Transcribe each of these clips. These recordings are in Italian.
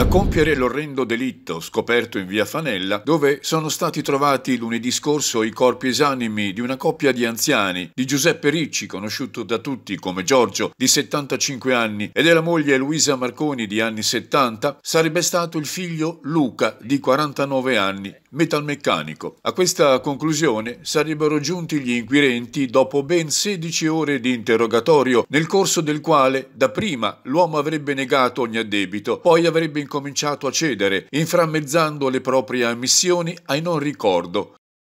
a compiere l'orrendo delitto scoperto in via Fanella, dove sono stati trovati lunedì scorso i corpi esanimi di una coppia di anziani, di Giuseppe Ricci, conosciuto da tutti come Giorgio, di 75 anni, e della moglie Luisa Marconi di anni 70, sarebbe stato il figlio Luca, di 49 anni, metalmeccanico. A questa conclusione sarebbero giunti gli inquirenti dopo ben 16 ore di interrogatorio, nel corso del quale dapprima l'uomo avrebbe negato ogni addebito, poi avrebbe incominciato a cedere, inframmezzando le proprie ammissioni ai non ricordo,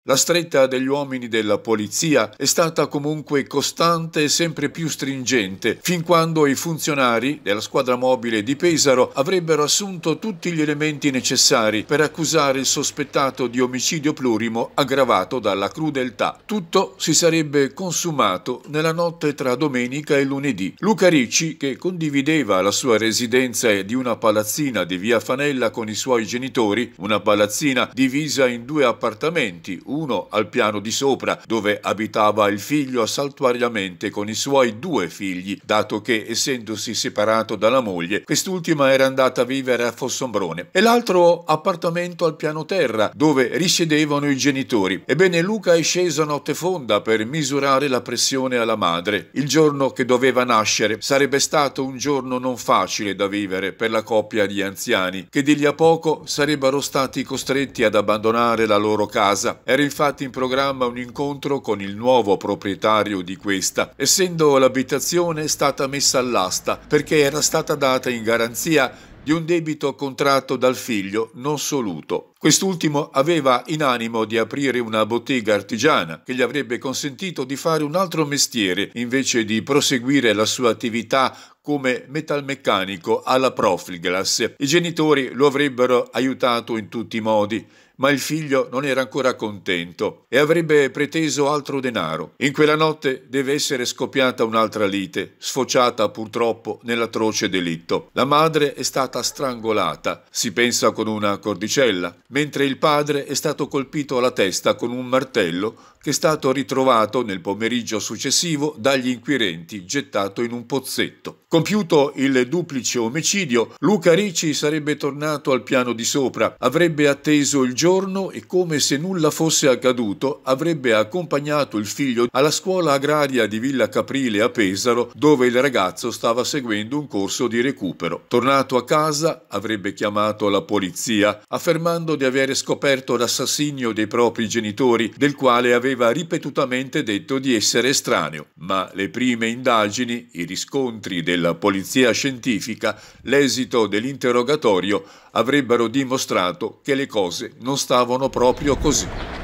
la stretta degli uomini della polizia è stata comunque costante e sempre più stringente, fin quando i funzionari della squadra mobile di Pesaro avrebbero assunto tutti gli elementi necessari per accusare il sospettato di omicidio plurimo aggravato dalla crudeltà. Tutto si sarebbe consumato nella notte tra domenica e lunedì. Luca Ricci, che condivideva la sua residenza di una palazzina di via Fanella con i suoi genitori, una palazzina divisa in due appartamenti, uno al piano di sopra, dove abitava il figlio saltuariamente con i suoi due figli, dato che, essendosi separato dalla moglie, quest'ultima era andata a vivere a Fossombrone, e l'altro appartamento al piano terra, dove risiedevano i genitori. Ebbene, Luca è sceso a notte fonda per misurare la pressione alla madre. Il giorno che doveva nascere sarebbe stato un giorno non facile da vivere per la coppia di anziani, che di lì a poco sarebbero stati costretti ad abbandonare la loro casa. Era il infatti in programma un incontro con il nuovo proprietario di questa, essendo l'abitazione stata messa all'asta perché era stata data in garanzia di un debito contratto dal figlio non soluto. Quest'ultimo aveva in animo di aprire una bottega artigiana che gli avrebbe consentito di fare un altro mestiere invece di proseguire la sua attività come metalmeccanico alla Profilglass. I genitori lo avrebbero aiutato in tutti i modi, ma il figlio non era ancora contento e avrebbe preteso altro denaro. In quella notte deve essere scoppiata un'altra lite, sfociata purtroppo nell'atroce delitto. La madre è stata strangolata, si pensa con una cordicella, mentre il padre è stato colpito alla testa con un martello che è stato ritrovato nel pomeriggio successivo dagli inquirenti gettato in un pozzetto. Compiuto il duplice omicidio, Luca Ricci sarebbe tornato al piano di sopra, avrebbe atteso il giorno e come se nulla fosse accaduto avrebbe accompagnato il figlio alla scuola agraria di Villa Caprile a Pesaro dove il ragazzo stava seguendo un corso di recupero. Tornato a casa avrebbe chiamato la polizia affermando di aver scoperto l'assassinio dei propri genitori del quale aveva ripetutamente detto di essere estraneo, ma le prime indagini, i riscontri della della polizia scientifica l'esito dell'interrogatorio avrebbero dimostrato che le cose non stavano proprio così.